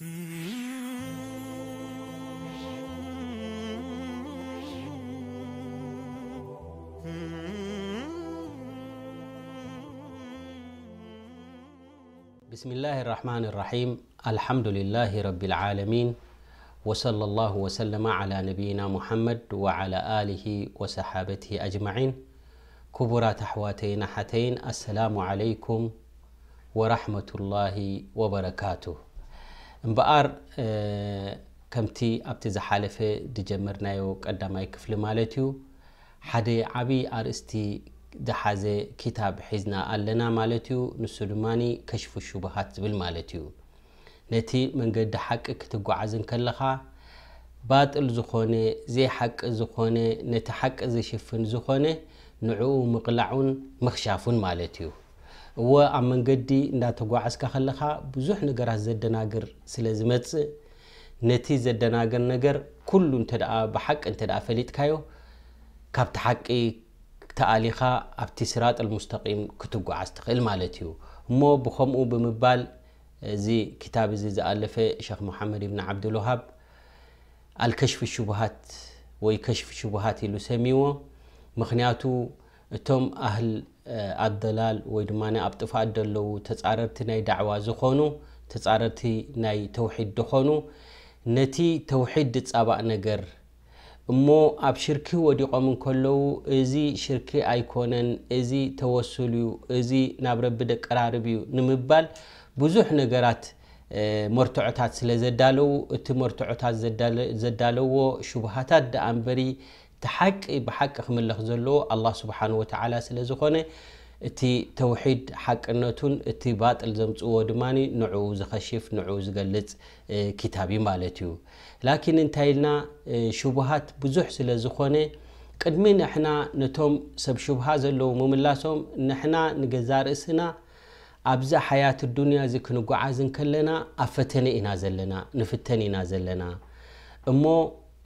بسم الله الرحمن الرحيم الحمد لله رب العالمين وصلى الله وسلم على نبينا محمد وعلى آله وصحابته أجمعين كبرى تحواتين حتين السلام عليكم ورحمة الله وبركاته እምበኣር ከምቲ ኣብቲ ዝሓለፈ ዝጀመርናዮ ቀዳማይ ክፍሊ ማለት እዩ ሓደ ዓብይ ኣርእስቲ ዝሓዘ ክታብ ሒዝና ኣለና ማለት እዩ ንሱ ድማ ከሽፉ ሽቡሃት ዝብል ማለት እዩ ነቲ መንገዲ ሓቂ ክትጓዓዝን ከለካ ባጥል ዝኮነ ዘይ ሓቂ ዝኾነ ነቲ ሓቂ ዘሽፍን ዝኮነ ንዕኡ ምቕላዑን መክሻፉን ማለት እዩ و آمن گدی نتوگو عسکخال خا بزح نگر زد نگر سلزمت نتی زد نگر نگر کل انتدا بحق انتدا فلیت کیو کبت حقی تعلیق ابتسرات المستقیم کتوگو عسکخال مالتیو مو بخوام او به مبال زی کتاب زی زالف شخ محمد ابن عبداللهاب الكشف الشبهات ويكشف الشبهات اللي سميوه مخنياتو توم أهل ኣደላል ወይ ድማ ኣብ ጥፋ ደለዉ ተፃረርቲ ናይ ዳዕዋ ዝኾኑ ተፃረርቲ ናይ ተውሒድ ዝኾኑ ነቲ ተውሒድ ዝፀባእ ነገር እሞ ኣብ ሽርኪ ወዲቖም እንከለዉ እዚ ሽርኪ ኣይኮነን እዚ ተወስል እዩ እዚ ናብ ረቢ ደቀራርብ እዩ ንምባል ብዙሕ ነገራት መርትዖታት ስለ ዘዳለዉ እቲ መርትዖታት ዘዳለዎ ሽቡሃታት ደኣንበሪ ተሓቂ ብሓቂ ክምለኽ ዘለዎ ኣላ ስብሓን ወተዓላ ስለ ዝኾነ እቲ ተውሒድ ሓቅነቱን እቲ ባጥል ዘምፅዎ ድማ ንዕኡ ዝኸሽፍ ንዕኡ ዝገልፅ ክታብ እዩ ማለት እዩ ላኪን እንታይ ኢልና ሽቡሃት ብዙሕ ስለ ዝኾነ ቅድሚ ንሕና ነቶም ሰብ ሽብሃ ዘለዎ ምምላሶም ንሕና ንገዛ ርእስና ኣብዚ ሓያት ዱንያ እዚ ክንጓዓዝን ከለና ኣብ ፈተነ ኢና ዘለና ንፍተን ኢና ዘለና እሞ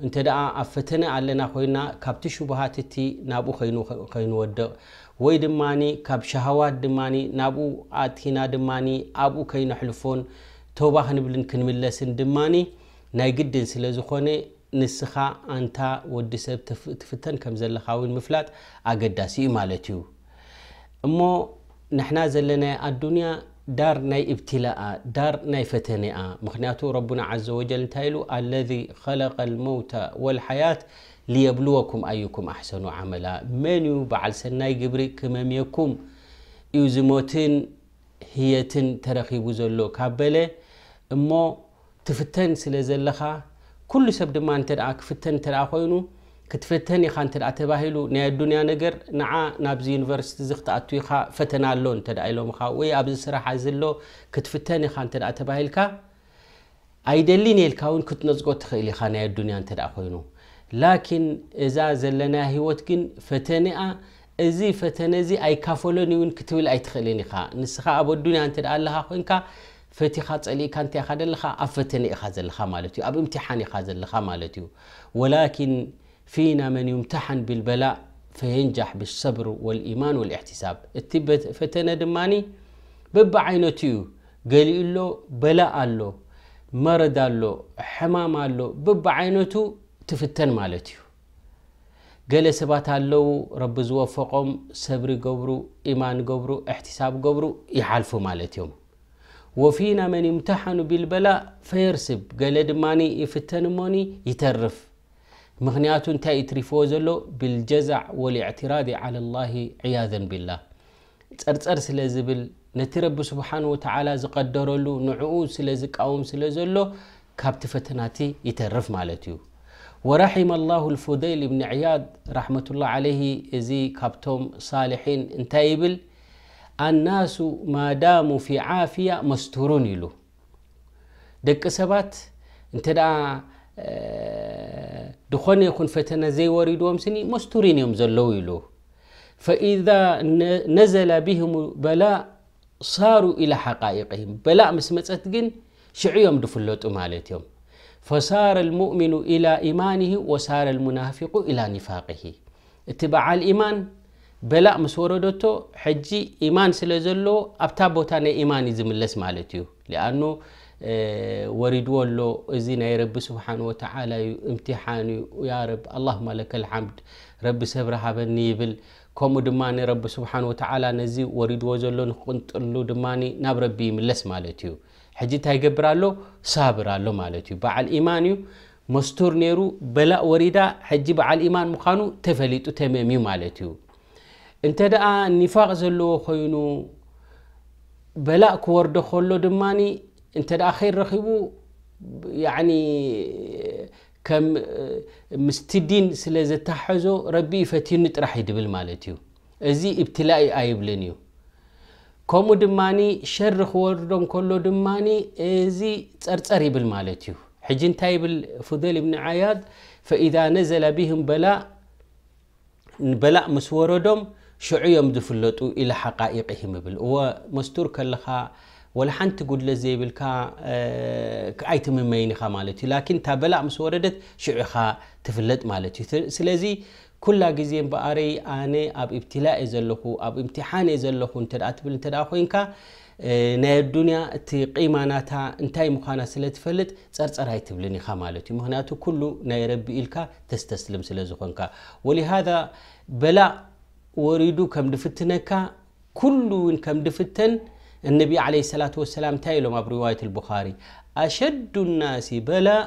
እንተ ደኣ ኣብ ፈተነ ኣለና ኮይና ካብቲ ሽቡሃት እቲ ናብኡ ከይንወድቕ ወይ ድማ ካብ ሸሃዋት ድማ ናብኡ ኣትኪና ድማ ኣብኡ ከይነሕልፎን ተባ ክንብልን ክንምለስን ድማ ናይ ግድን ስለ ዝኾነ ንስኻ ኣንታ ወዲ ሰብ ትፍተን ከም ዘለካ ውን ምፍላጥ ኣገዳሲ እዩ ማለት እዩ እሞ ንሕና ዘለናይ ኣዱንያ دار ناي ابتلاء دار ناي فتنة مخنياتو ربنا عز وجل تايلو الذي خلق الموت والحياة ليبلوكم أيكم أحسن عملا منو بعل سناي قبري كمام يكم يوزموتين هيتن ترخي زلو كابلة اما تفتن سلزلخا كل سب دما انت كفتن ترى ክትፍተን ኢኻ እንተ ተባሂሉ ናይ ኣዱንያ ነገር ንዓ ናብዚ ዩኒቨርሲቲ ዚ ክትኣትካ ፈተና ኣሎ እተኢሎም ካ ወይ ኣብዚ ስራሓ ዘሎ ክትፍተን ኢካተባሂልካ ኣይደሊ ነልካ እውን ክትነፅቆ ትኽእል ኢካ ናይ ኣዱኒያ እኣ ኮይኑ ላኪን እዛ ዘለናይ ሂወት ግን ፈተኒኣ እዚ ፈተነዚ ኣይካፈሎንእውን ክትብልኣይትኽእልን ኢኻ ንስኻ ኣብ ኣዱያ እኣኮይንፈቲኻ ፀሊእካ ታይካ ኣብ ፈተነ ኢኣብ እምሓን ኢኻዩ فينا من يمتحن بالبلاء فينجح بالصبر والإيمان والاحتساب التبة فتنة دماني بب عينتيو قال له بلاء له مرض له حمام له ببع عينتو تفتن مالتيو قال سبات له رب زوفقهم صبر قبرو إيمان قبرو احتساب قبرو يحالفو مالتيو وفينا من يمتحن بالبلاء فيرسب قال دماني يفتن موني يترف مغنيات تاي تريفوزلو بالجزع والاعتراض على الله عياذا بالله تسرسر سلازبل نترب سبحانه وتعالى زقدرولو نعو سلازك اوم سلازلو كابت فتناتي يترف مالتيو ورحم الله الفضيل بن عياد رحمة الله عليه زي كابتوم صالحين انتايبل الناس ما داموا في عافية مستورون يلو دك سبات انتدا دخان يكون فتنة زي وريد ومسني مسترين يوم زلو يلو فإذا نزل بهم بلاء صاروا إلى حقائقهم بلاء مسمت أتقن شعيهم دفلوت أمالتهم فصار المؤمن إلى إيمانه وصار المنافق إلى نفاقه اتباع الإيمان بلاء مسوردوتو حجي إيمان سلزلو أبتابوتان إيمان زملس مالتيو لأنه ወሪድ ሎ እዚ ናይ ረቢ ስብሓን ወተዓላ እዩ እምትሓን እዩ ያ ረቢ ለከ ልሓምድ ረቢ ሰብ ረሃበኒ ይብል ከምኡ ድማ ረቢ ስብሓን ወተዓላ ነዚ ወሪድዎ ዘሎ ንክቅንጥሉ ድማ ናብ ረቢ ይምለስ ማለት እዩ ሕጂ እንታይ ይገብር ኣሎ ሳብር ኣሎ ማለት እዩ በዓል ኢማን እዩ መስቱር ነይሩ በላእ ወሪዳ ሕጂ በዓል ኢማን ምዃኑ ተፈሊጡ ተመም እዩ ማለት እዩ እንተ ደኣ ኒፋቅ ዘለዎ ኮይኑ በላእ ክወርዶ ከሎ ድማኒ انت داخل رخيبو يعني كم مستدين سلازة تحزو ربي فتين نترحي دبل مالتيو ازي ابتلائي ايبلنيو كومو دماني شرخ وردون كلو دماني ازي تسرتسري بالمالتيو حجين تايبل فضيل بن عياد فإذا نزل بهم بلاء بلاء مسوردهم شعيهم دفلتوا إلى حقائقهم بل هو مستور كالخا ወሓንቲ ጉድለት ዘይብልካ ዓይ ትምመይን ኢኻ ማለትዩላን ታ በላእ ምስ ወረደት ሽዑኻ ትፍለጥ ማለት እዩ ስለዚ ኩላ ግዜን በኣረይ ኣነ ኣብ እብትላ ዘለኹ ኣብ እምሓን ዘለኹ ትብል ኮንካ ናይ ኣዱኒያ እቲ ቂማናታ እንታይ ምኳና ስለትፈልጥ ፀርፀርይ ትብልን ኢኻ ማለት እዩ ምክንያቱ ሉ ናይ ረቢ ኢልካ ተስተስልም ስለ ዝኮንካ ወሊሃ በላእ ወሪዱ ከም ድፍትነካ ኩሉው ከም ድፍተን النبي عليه الصلاة والسلام تايلو ما برواية البخاري أشد الناس بلا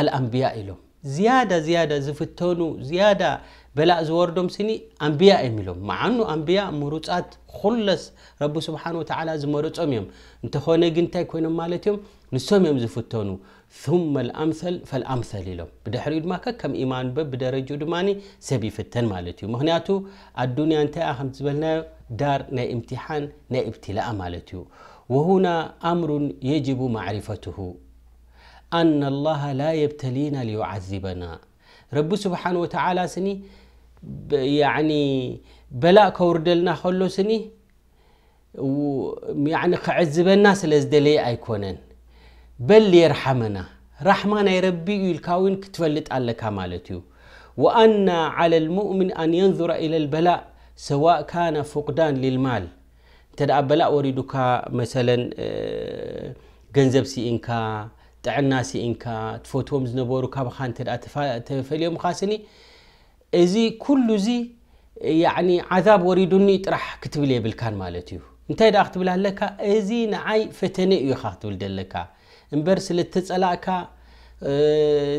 الأنبياء لهم زيادة زيادة زفتونو زيادة بلا زوردهم سني أنبياء يميلهم مع أنه أنبياء مروتات خلص رب سبحانه وتعالى زمرتهم يوم انت خوني قنتاي مالتهم نسوم يوم زفتونو ثم الأمثل فالأمثل له حريد دما كم إيمان بب بدرجو دماني سبي فتن مالتي مهنياتو الدنيا انتا أخم تزبلنا دار نا امتحان نا ابتلاء مالتي وهنا أمر يجب معرفته أن الله لا يبتلينا ليعذبنا رب سبحانه وتعالى سني يعني بلاء كوردلنا خلو سني يعني الناس لازدلي أيكونن بل يرحمنا رحمنا يا ربي يلكاون كتفلت على مالتيو وأن على المؤمن أن ينظر إلى البلاء سواء كان فقدان للمال تدعى بلاء وريدك مثلا ገንዘብ ሲኢንካ ጥዕና ሲኢንካ ትፈትዎም ዝነበሩ ካብኻ እንተ ተፈልዮም ካስኒ خاسني إذي كل زي يعني عذاب وريدني የብልካን كتب لي بالكان مالتيو ክትብል ኣለካ እዚ لك ازي እዩ ኢኻ يخاطب ዘለካ እምበር ስለ ተጸላእካ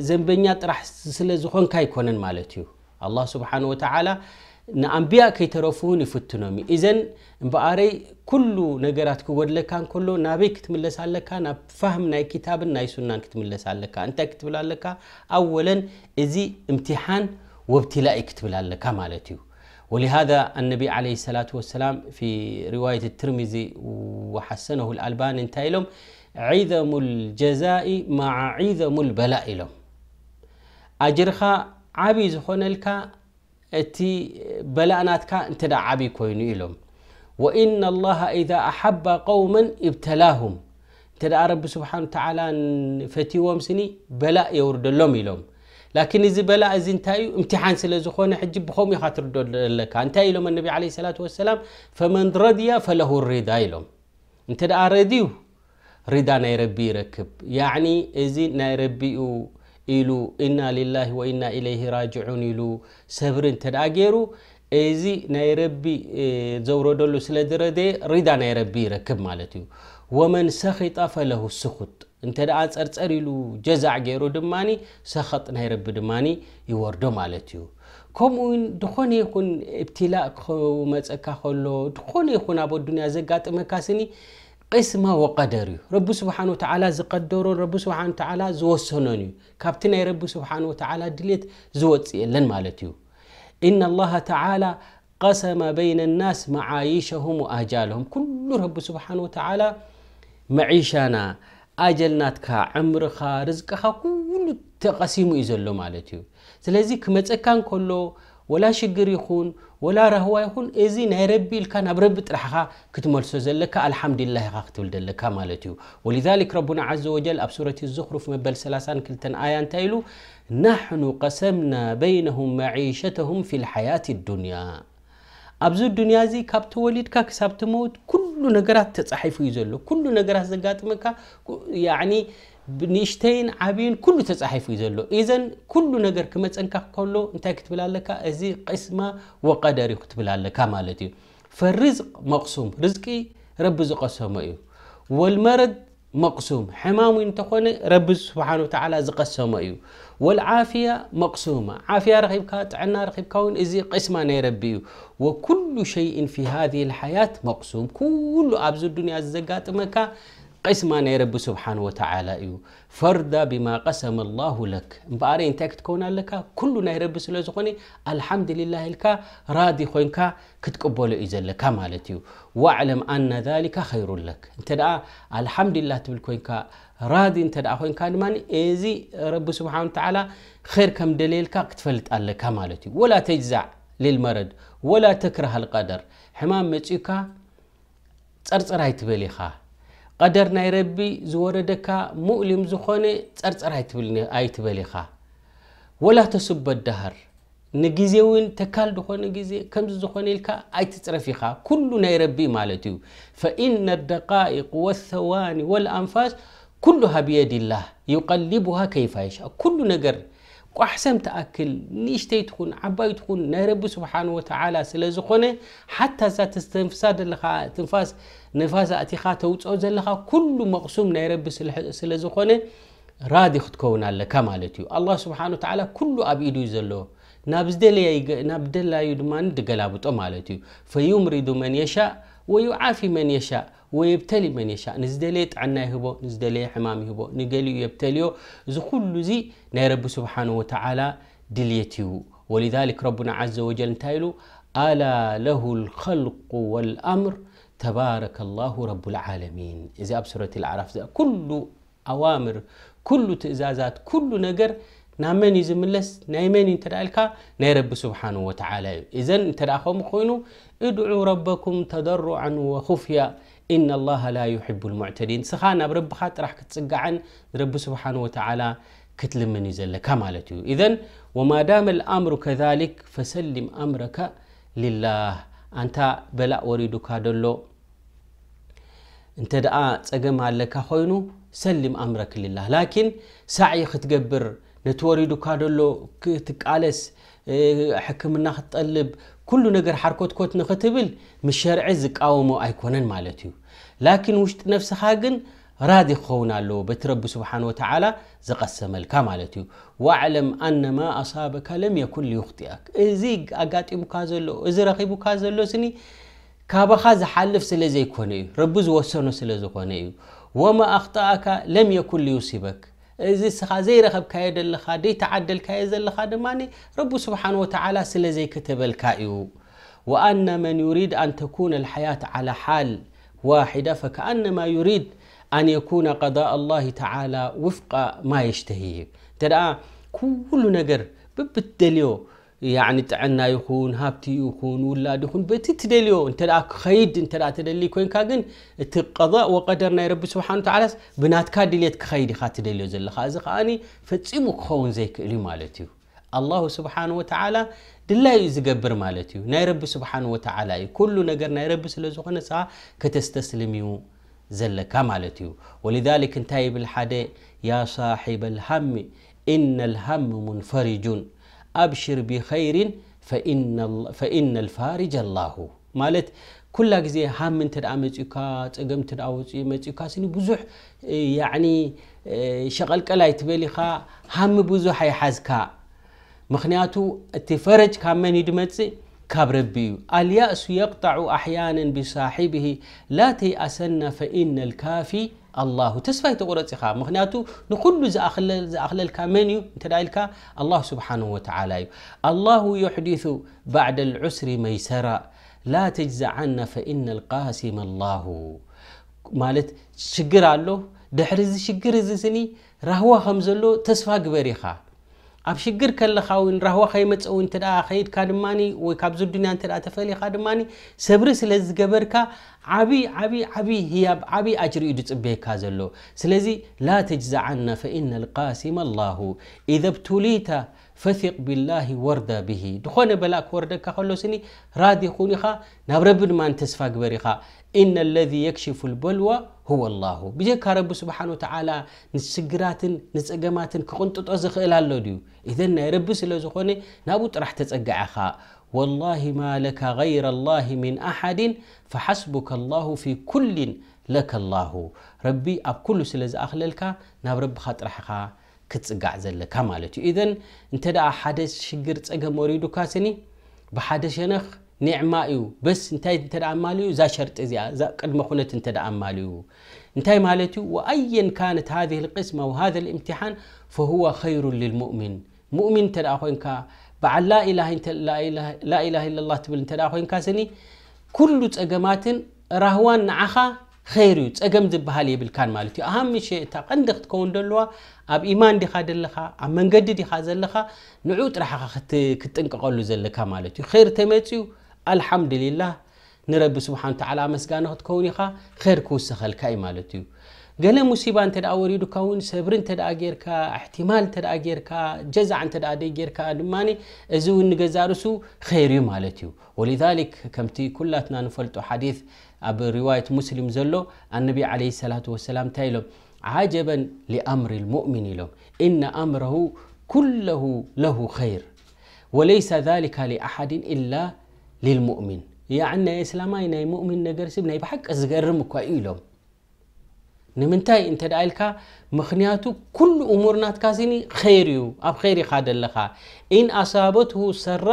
ዘንበኛ ጥራሕ ስለ ዝኾንካ ኣይኮነን ማለት እዩ ኣላ ስብሓን ወተዓላ ንኣንብያ ከይተረፉን ይፍትኖም እዩ እዘን እምበኣረይ ኩሉ ነገራት ክጎድለካ እንከሎ ናበይ ክትምለስ ኣለካ ናብ ፋህም ናይ ክታብን ናይ ሱናን ክትምለስ ኣለካ እንታይ ክትብል ኣለካ ኣወለን እዚ እምትሓን ወብትላኢ ክትብል ኣለካ ማለት እዩ ولهذا النبي عليه الصلاة والسلام في رواية الترمذي وحسنه الألباني انتهي لهم عظم الجزاء مع عظم البلاء لهم أجرها عبي زخون أتي بلاءناتك أنت عبي كوين لهم وإن الله إذا أحب قوما ابتلاهم أنت رب سبحانه وتعالى فتي ومسني بلاء يورد لهم لهم لكن إذا بلاء إذا انتهي امتحان سلزخون حج بخوم يخاطر دول لك انتهي لهم النبي عليه الصلاة والسلام فمن رضي فله الرضا لهم أنت رضيو ሪዳ ናይ ረቢ ይረክብ ያዕኒ እዚ ናይ ረቢኡ ኢሉ እና ልላሂ ወኢና ኢለይሂ ራጅዑን ኢሉ ሰብሪ እንተ ደኣ ገይሩ እዚ ናይ ረቢ ዘውረደሉ ስለ ዝረደየ ሪዳ ናይ ረቢ ይረክብ ማለት እዩ ወመን ሰኺጣ ፈለሁ ስኹጥ እንተ ደኣ ፀርፀር ኢሉ ጀዛዕ ገይሩ ድማ ሰኸጥ ናይ ረቢ ድማ ይወርዶ ማለት እዩ ከምኡውን ድኾነ ይኹን እብትላእ ክመፀካ ከሎ ድኾነ ይኹን ኣብ ኣዱንያ ዘጋጥመካ ስኒ قسم وقدره رب سبحانه وتعالى زقدره رب سبحانه وتعالى زوسنوني كابتن رب سبحانه وتعالى دليت زوت لن مالتيو إن الله تعالى قسم بين الناس معايشهم وأجالهم كل رب سبحانه وتعالى معيشنا أجلنا تكا عمرك رزقك كل تقسيم إذا له مالتيو سلزي كمتك كان كله ولا شجر يخون ولا رهوة يكون إذا نهربي لك نبرب ترحها كتمل سوزلك الحمد لله قتول دلك مالتي ولذلك ربنا عز وجل أبصرة الزخرف مبل سلاسان كلتن آيان تايلو نحن قسمنا بينهم معيشتهم في الحياة الدنيا أبزود الدنيا زي كابت وليد كاك سابت موت كل نجرات تصحيف يزلو كل نجرات زقات مكا يعني ንእሽተይን ዓብይን ኩሉ ተፃሒፉ እዩ ዘሎ እዘን ኩሉ ነገር ክመፀንካ ከሎ እንታይ ክትብል ኣለካ እዚ ቅስማ ወቀደር እዩ ክትብል ኣለካ ማለት እዩ ፈርዝቅ መቕሱም ርዝቂ ረቢ ዝቐሰሞ እዩ ወልመረድ መቕሱም ሕማም እንተኾነ ረቢ ስብሓን ወተዓላ ዝቐሰሞ እዩ ወልዓፍያ መቕሱማ ዓፍያ ረኺብካ ጥዕና ረኺብካ እውን እዚ ቅስማ ናይ ረቢ እዩ ወኩሉ ሸይእን ፊ ሃذ ልሓያት መቕሱም ኩሉ ኣብዚ ዱንያ ዝዘጋጥመካ قسم ناي رب سبحانه وتعالى إيو فرد بما قسم الله لك مباري انتك تكون لك كل ناي رب سلزقني الحمد لله لك راضي خوينك كتقبل إذا لك مالتيو واعلم أن ذلك خير لك انت دعا الحمد لله تبل خوينك راضي انت دعا خوينك نمان إذي رب سبحانه وتعالى خير كم دليلك كتفلت لك مالتيو ولا تجزع للمرض ولا تكره القدر حمام متيكا تصرصر هاي تبليخا قدر نيربي زوردكا مؤلم زخوني تسرتسر هاي تبليها ولا تسب الدهر نجيزيون تكال دخون نجيزي كم زخوني الكا اي تترفيها كل نيربي مالتو فإن الدقائق والثواني والأنفاس كلها بيد الله يقلبها كيف يشاء كل نجر وأحسن تأكل نيشتي تكون عباي تكون نيربي سبحانه وتعالى سلا زخوني حتى ذات تنفاس نفاز اتيخات اوتس او زلخا كل مقسوم ناي رب سلزخونة راد يخدكونا اللي كمالتيو الله سبحانه وتعالى كل ابيدو ايدو يزلو نابدل لا يدمان دقلابت او مالتيو من يشاء ويعافي من يشاء ويبتلي من يشاء نزدليت عنا يهبو نزدلي حمام يهبو نقليو يبتليو زي كل زي ناي سبحانه وتعالى دليتيو ولذلك ربنا عز وجل نتايلو ألا له الخلق والأمر تبارك الله رب العالمين إذا أبصرة العرف كل أوامر كل تئزازات كل نجر نامن يزم اللس نايمن انت رألك ناي سبحانه وتعالى إذا انت رأخهم خوينو ادعوا ربكم تضرعا وخفيا إن الله لا يحب المعتدين سخانا برب خات راح كتسقع عن رب سبحانه وتعالى كتلمني زل كمالته إذا وما دام الأمر كذلك فسلم أمرك لله أنت بلا وريدك هذا انت دعا تقم لك خوينو سلم أمرك لله لكن سعي تقبر نتوريدو كادولو كتقالس حكمنا تقلب كل نجر حركوت كوت نختبل مش شرع أو مو أيكونن مالتيو لكن وش نفس حاجن رادي خونا لو بترب سبحانه وتعالى زق السمل كمالتي واعلم أن ما أصابك لم يكن ليخطئك إزيق أجاتي مكازلو إزرقي مكازلو سني ካባኻ ዝሓልፍ ስለ ዘይኮነ እዩ ረቢ ዝወሰኖ ስለ ዝኾነ እዩ ወማ ኣኽጣእካ ለም የኩን ሊዩሲበክ እዚ ስኻ ዘይረኸብካዮ ዘለኻ ደይተዓደልካዮ ዘለኻ ድማ ረቢ ስብሓን ወተዓላ ስለ ዘይከተበልካ እዩ ወኣና መን ዩሪድ ኣን ተኩነ ልሓያት ዓላ ሓል ዋሕዳ ፈከኣነማ ዩሪድ ኣን የኩነ ቀضእ ላه ተዓላ ውፍቃ ማ የሽተሂ እንተ ደኣ ኩሉ ነገር ብብትደልዮ يعني تعنا يكون هابتي يكون ولاد يكون بتي تدليو انت لا خيد انت لا تدلي كوين كاجن تقضى وقدرنا يا رب سبحانه وتعالى بنات كاديليت خيد خات تدليو زل خازي خاني فتسمو خون زيك لي مالتيو الله سبحانه وتعالى دلا يزقبر مالتيو ناي رب سبحانه وتعالى كل نجر ناي رب سلزوخنا سا كتستسلميو زل كمالتيو ولذلك انتهي بالحدي يا صاحب الهم ان الهم منفرجون أبشر بخير فإن فإن الفارج الله مالت كل جزي هام من ترى متيكا تجمع ترى وتي متيكا بزح يعني شغل كلا يتبلي خا هم بزح هي كا مخنياتو التفرج كان من يدمتي كبربي الياس يقطع احيانا بصاحبه لا تياسن فان الكافي الله تسفه يتقرأ تخا مخناتو نكل زأخل زأخل كامنيو تدايلك الله سبحانه وتعالى الله يحدث بعد العسر ميسرا لا تجزعن فإن القاسم الله مالت شجر الله دحرز شجر زسني رهوة خمزلو تسفى قبريخا اب شجر كل خاون رهوة خيمت او انت دا خيد كادماني ويكابزو الدنيا انت دا تفالي خادماني سبرس لزقبركا عبي عبي عبي هياب عبي أجر يدتبيك هذا اللو سلزي لا عنا فإن القاسم الله إذا ابتليت فثق بالله ورد به دخون بلاك ورد كخلو سني رادي خوني خا نبرب ما قبري خا إن الذي يكشف البلوى هو الله بجيك رب سبحانه وتعالى نسجرات نسجمات كقنطط أزخ إلى اللو ديو إذن رب سلزخوني نابوت راح تسقع خا والله ما لك غير الله من أحد فحسبك الله في كل لك الله ربي أب كل سلز أخللك ناب رب خطرحك كتسقع زلك مالتي إذن انت دا حد شقر تسقى مريدو كاسني بحدث ينخ نعمة بس انتاي انت دا ماليو زا شرط إزيا زا قد مخونة انت دا ماليو انتاي مالتي وأيا كانت هذه القسمة وهذا الامتحان فهو خير للمؤمن مؤمن تدا أخوينك بعلا إله إنت لا إله لا إله إلا الله تبل إنت لا خوين كاسني كل تجمعات رهوان نعها خير يوت أجمد بهالي بالكان مالتي أهم شيء تقندخت كون دلوا أب إيمان دي خادل لها أب من جد دي خازل لها نعود رح خت كتنك قالوا زل كمالتي خير تمتي الحمد لله نرب سبحانه وتعالى مسجانه تكوني خا خير كوسخ الكاي مالتي قال مصيبة أنت أوريد كون سبر أنت أجرك احتمال أنت أجرك جزع أنت أجرك دماني أزو نجزارسو خيري مالتيو ولذلك كمتي كلاتنا نفلت حديث أب رواية مسلم زلو النبي عليه الصلاة والسلام تايلو عجبا لأمر المؤمن لهم إن أمره كله له خير وليس ذلك لأحد إلا للمؤمن يعني إسلامي ناي مؤمن نجرسب ناي بحق أزغرم كويلهم ንምንታይ እንተደ ኢልካ ምክንያቱ ኩሉ እሙር ናትካሲኒ ይር እዩ ኣብ ር ይካደለኻ ኢኣሳበትሁ ሰራ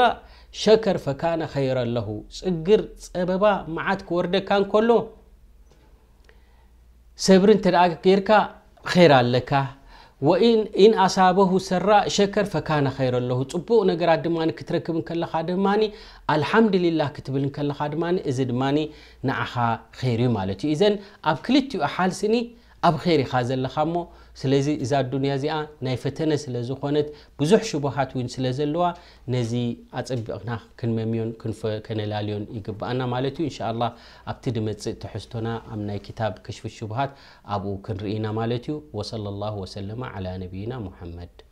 ሸከር ፈካነ ैረለሁ ፅግር ፀበባ ማዓት ክወርደካ ከሎ ሰብሪ እተ ጌርካ ር ኣለካ وإن إن أصابه سراء شكر فكان خير الله تبو نجر دمان كتركب كل خادماني الحمد لله كتب كتبل كل خادماني إذا دماني نعها خيري مالتي إذن أب أحال سني أب خير خازل لخامو سلزي إذا الدنيا زيان نيفتنا سلزو خونت بزوح شبهات وين سلزلوا نزي أتعب أغنى كن ميميون كن فكنلاليون يقب أنا مالتو إن شاء الله أبتد متس تحستونا أمنا كتاب كشف الشبهات أبو كن رئينا مالتو وصلى الله وسلم على نبينا محمد